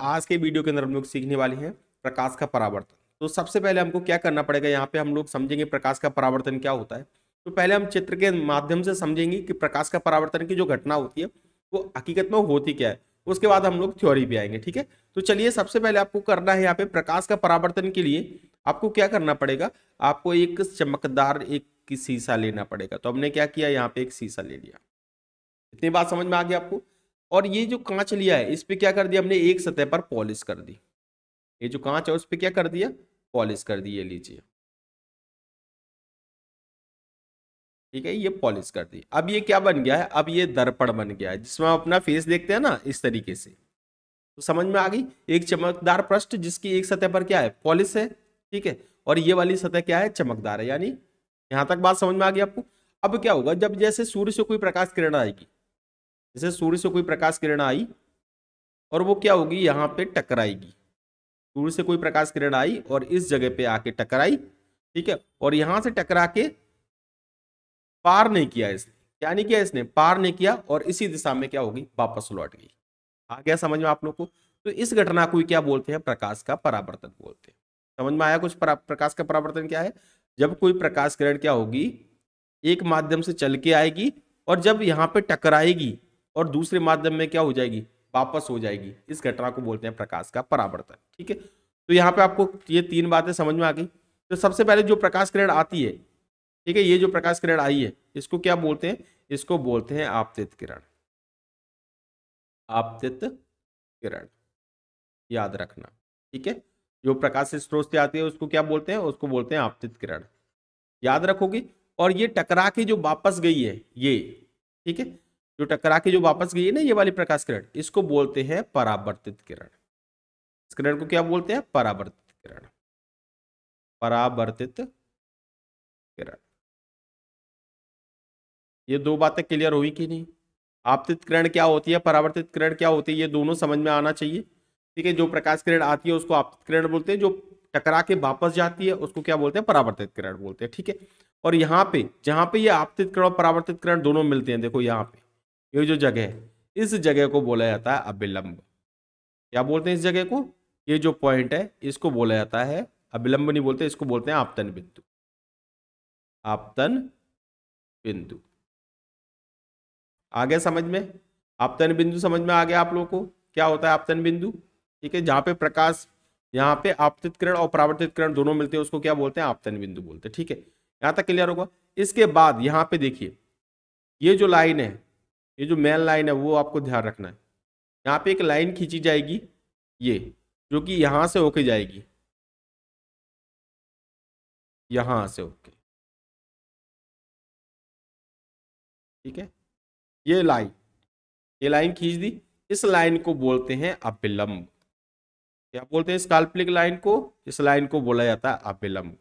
आज के वीडियो के अंदर हम लोग सीखने वाले हैं प्रकाश का परावर्तन तो सबसे पहले हमको क्या करना पड़ेगा यहाँ पे हम लोग समझेंगे प्रकाश का परावर्तन क्या होता है तो पहले हम चित्र के माध्यम से समझेंगे कि प्रकाश का परावर्तन की जो घटना होती है वो हकीकत में होती क्या है उसके बाद हम लोग थ्योरी भी आएंगे ठीक है तो चलिए सबसे पहले आपको करना है यहाँ पे प्रकाश का परावर्तन के लिए आपको क्या करना पड़ेगा आपको एक चमकदार एक शीशा लेना पड़ेगा तो हमने क्या किया यहाँ पे एक शीशा ले लिया इतनी बात समझ में आ गया आपको और ये जो कांच लिया है इस पर क्या कर दिया हमने एक सतह पर पॉलिश कर दी ये जो कांच है उस पर क्या कर दिया पॉलिश कर दी ये लीजिए ठीक है ये पॉलिश कर दी अब ये क्या बन गया है अब ये दर्पण बन गया है जिसमें हम अपना फेस देखते हैं ना इस तरीके से तो समझ में आ गई एक चमकदार पृष्ठ जिसकी एक सतह पर क्या है पॉलिश है ठीक है और ये वाली सतह क्या है चमकदार है यानी यहां तक बात समझ में आ गई आपको अब क्या होगा जब जैसे सूर्य से कोई प्रकाश किरण आएगी जैसे सूर्य से कोई प्रकाश किरण आई और वो क्या होगी यहाँ पे टकराएगी सूर्य से कोई प्रकाश किरण आई और इस जगह पे आके टकराई ठीक है और यहां से टकरा के पार नहीं किया इसने क्या नहीं किया इसने पार नहीं किया और इसी दिशा में क्या होगी वापस लौट गई आ गया समझ में आप लोग को तो इस घटना को क्या बोलते हैं प्रकाश का परावर्तन बोलते हैं समझ में आया कुछ प्रकाश का परावर्तन क्या है जब कोई प्रकाश किरण क्या होगी एक माध्यम से चल के आएगी और जब यहाँ पे टकराएगी और दूसरे माध्यम में क्या हो जाएगी वापस हो जाएगी इस घटना को बोलते हैं प्रकाश का परावर्तन ठीक है तो यहाँ पे आपको ये तीन बातें समझ में आ गई तो सबसे पहले जो प्रकाश किरण आती है ठीक है ये जो प्रकाश किरण आई है इसको क्या बोलते हैं इसको बोलते हैं आपतित किरण आपतित किरण याद रखना ठीक है जो प्रकाश स्रोत से आती है उसको क्या बोलते हैं उसको बोलते हैं आपतित किरण याद रखोगे और ये टकरा के जो वापस गई है ये ठीक है जो टकरा के जो वापस गई है ना ये वाली प्रकाश किरण इसको बोलते हैं परावर्तित किरण इस किरण को क्या बोलते हैं परावर्तित किरण परावर्तित किरण ये दो बातें क्लियर हुई कि नहीं आपतित किरण क्या होती है परावर्तित किरण क्या होती है ये दोनों समझ में आना चाहिए ठीक है जो प्रकाश किरण आती है उसको आपतित किरण बोलते हैं जो टकरा के वापस जाती है उसको क्या बोलते हैं परावर्तित किरण बोलते हैं ठीक है और यहाँ पे जहाँ पे ये आपतित किरण और परावर्तित किरण दोनों मिलते हैं देखो यहाँ पे ये जो जगह है इस जगह को बोला जाता है अभिलंब क्या बोलते हैं इस जगह को ये जो पॉइंट है इसको बोला जाता है अभिलंब नहीं बोलते इसको बोलते हैं आपतन बिंदु आपतन बिंदु आ गया समझ में आपतन बिंदु समझ में आ गया आप लोगों को क्या होता है आपतन बिंदु ठीक है जहां पे प्रकाश यहाँ पे आपतित किरण और परावर्तित किरण दोनों मिलते हैं उसको क्या बोलते हैं आपतन बिंदु बोलते हैं ठीक है यहां तक क्लियर होगा इसके बाद यहाँ पे देखिए ये जो लाइन है ये जो मेन लाइन है वो आपको ध्यान रखना है यहाँ पे एक लाइन खींची जाएगी ये जो कि यहाँ से होके जाएगी यहाँ से होके ठीक है ये लाइन ये लाइन खींच दी इस लाइन को बोलते हैं अभिलंब क्या बोलते हैं इस काल्पनिक लाइन को इस लाइन को बोला जाता है अभिलंब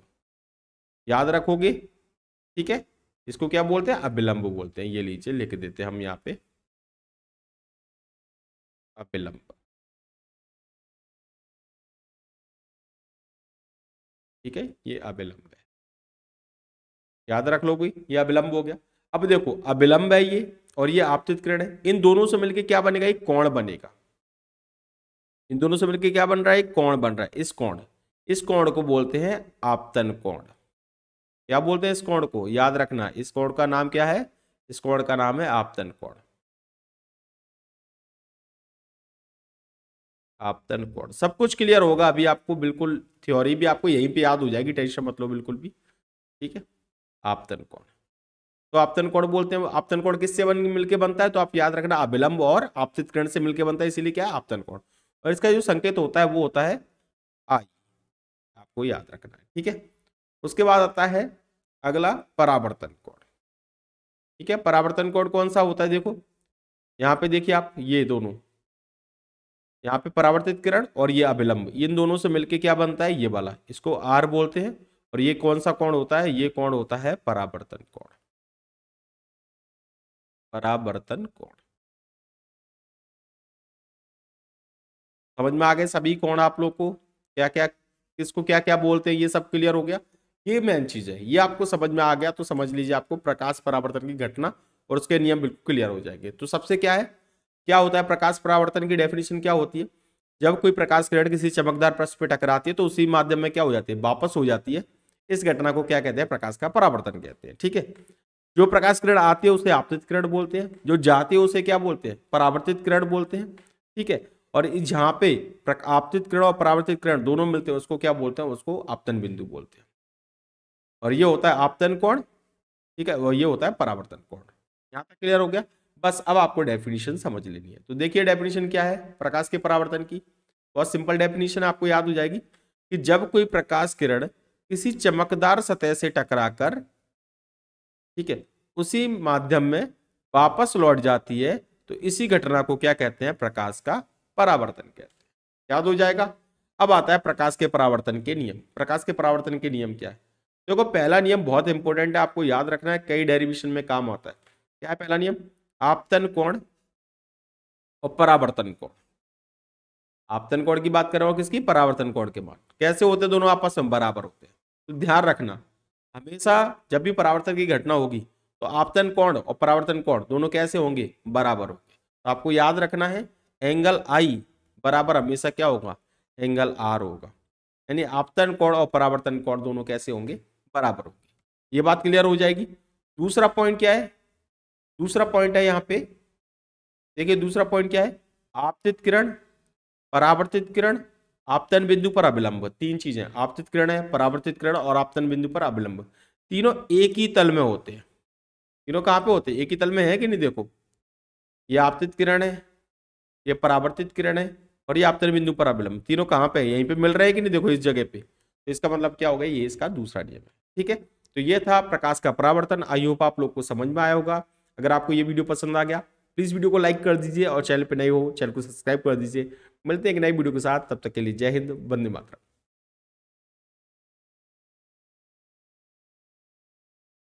याद रखोगे ठीक है इसको क्या बोलते हैं अभिलंब बोलते हैं ये लीजिए लिख देते हैं हम यहाँ पे अभिलंब ठीक है ये अभिलंब है याद रख लो भाई ये अभिलंब हो गया अब देखो अविलंब है ये और ये आपतित किरण है इन दोनों से मिलकर क्या बनेगा एक कोण बनेगा इन दोनों से मिलकर क्या बन रहा है एक कोण बन रहा है इस कोण इस कोण को बोलते हैं आपतन कोण क्या बोलते हैं इस कोण को याद रखना इस कोण का नाम क्या है इस कोण का नाम है आपतन कोण आपतन कोण सब कुछ क्लियर होगा अभी आपको बिल्कुल थ्योरी भी आपको यहीं पे याद हो जाएगी टेंशन मत लो बिल्कुल भी ठीक है आपतन कोण तो आपतन कोण बोलते हैं आपतन कोण किससे बन मिलके बनता है तो आप याद रखना अभिलंब और आपतित किरण से मिलके बनता है इसीलिए क्या है आपतन कोण और इसका जो संकेत होता है वो होता है आई आपको याद रखना है ठीक है उसके बाद आता है अगला परावर्तन कोण ठीक है परावर्तन कोण कौन सा होता है देखो यहाँ पे देखिए आप ये दोनों यहाँ पे परावर्तित किरण और ये अभिलंब इन दोनों से मिलके क्या बनता है ये वाला इसको आर बोलते हैं और ये कौन सा कोण होता है ये कोण होता है परावर्तन कोण परावर्तन कोण समझ में आ गए सभी कोण आप लोग को क्या क्या किसको क्या क्या बोलते हैं ये सब क्लियर हो गया ये मेन चीज है ये आपको समझ में आ गया तो समझ लीजिए आपको प्रकाश परावर्तन की घटना और उसके नियम बिल्कुल क्लियर हो जाएंगे तो सबसे क्या है क्या होता है प्रकाश परावर्तन की डेफिनेशन क्या होती है जब कोई प्रकाश किरण किसी चमकदार पृष्ठ पर टकराती है तो उसी माध्यम में क्या हो जाती है वापस हो जाती है इस घटना को क्या कहते हैं प्रकाश का परावर्तन कहते हैं ठीक है जो प्रकाश किरण आती है उसे आपतित किरण बोलते हैं जो जाती है उसे क्या बोलते हैं परावर्तित किरण बोलते हैं ठीक है और जहाँ पे आपतित किरण और परावर्तित किरण दोनों मिलते हैं उसको क्या बोलते हैं उसको आपतन बिंदु बोलते हैं और ये होता है आपतन कोण ठीक है और ये होता है परावर्तन कोण यहाँ तक क्लियर हो गया बस अब आपको डेफिनेशन समझ लेनी है तो देखिए डेफिनेशन क्या है प्रकाश के परावर्तन की बहुत सिंपल डेफिनेशन आपको याद हो जाएगी कि जब कोई प्रकाश किरण किसी चमकदार सतह से टकराकर ठीक है उसी माध्यम में वापस लौट जाती है तो इसी घटना को क्या कहते हैं प्रकाश का परावर्तन कहते हैं याद हो जाएगा अब आता है प्रकाश के परावर्तन के नियम प्रकाश के परावर्तन के नियम क्या है देखो पहला नियम बहुत इंपॉर्टेंट है आपको याद रखना है कई डेरिवेशन में काम आता है क्या है पहला नियम आपतन कोण और परावर्तन कोण आपतन कोण की बात कर रहा हूँ किसकी परावर्तन कोण के मान कैसे होते दोनों आपस में बराबर होते हैं तो ध्यान रखना हमेशा जब भी परावर्तन की घटना होगी तो आपतन कोण और परावर्तन कोण दोनों कैसे होंगे बराबर होंगे तो आपको याद रखना है एंगल आई बराबर हमेशा क्या होगा एंगल आर होगा यानी आपतन कोण और परावर्तन कोण दोनों कैसे होंगे बराबर होगी ये बात क्लियर हो जाएगी दूसरा पॉइंट क्या है दूसरा पॉइंट है यहाँ पे देखिए दूसरा पॉइंट क्या है आपतित किरण परावर्तित किरण आपतन बिंदु पर अविलंब तीन चीजें आपतित किरण है परावर्तित किरण और आपतन बिंदु पर अविलंब तीनों एक ही तल में होते हैं तीनों कहाँ पे होते हैं एक ही तल में है कि नहीं देखो ये आपतित किरण है ये परावर्तित किरण है और ये आपतन बिंदु पर अविलंब तीनों कहाँ पे है यहीं पे मिल रहे हैं कि नहीं देखो इस जगह पे तो इसका मतलब क्या हो गया ये इसका दूसरा नियम है ठीक है तो ये था प्रकाश का परावर्तन आई होप आप लोग को समझ में आया होगा अगर आपको ये वीडियो पसंद आ गया प्लीज़ वीडियो को लाइक कर दीजिए और चैनल पर नए हो चैनल को सब्सक्राइब कर दीजिए मिलते हैं एक नई वीडियो के साथ तब तक के लिए जय हिंद वंदे मातरम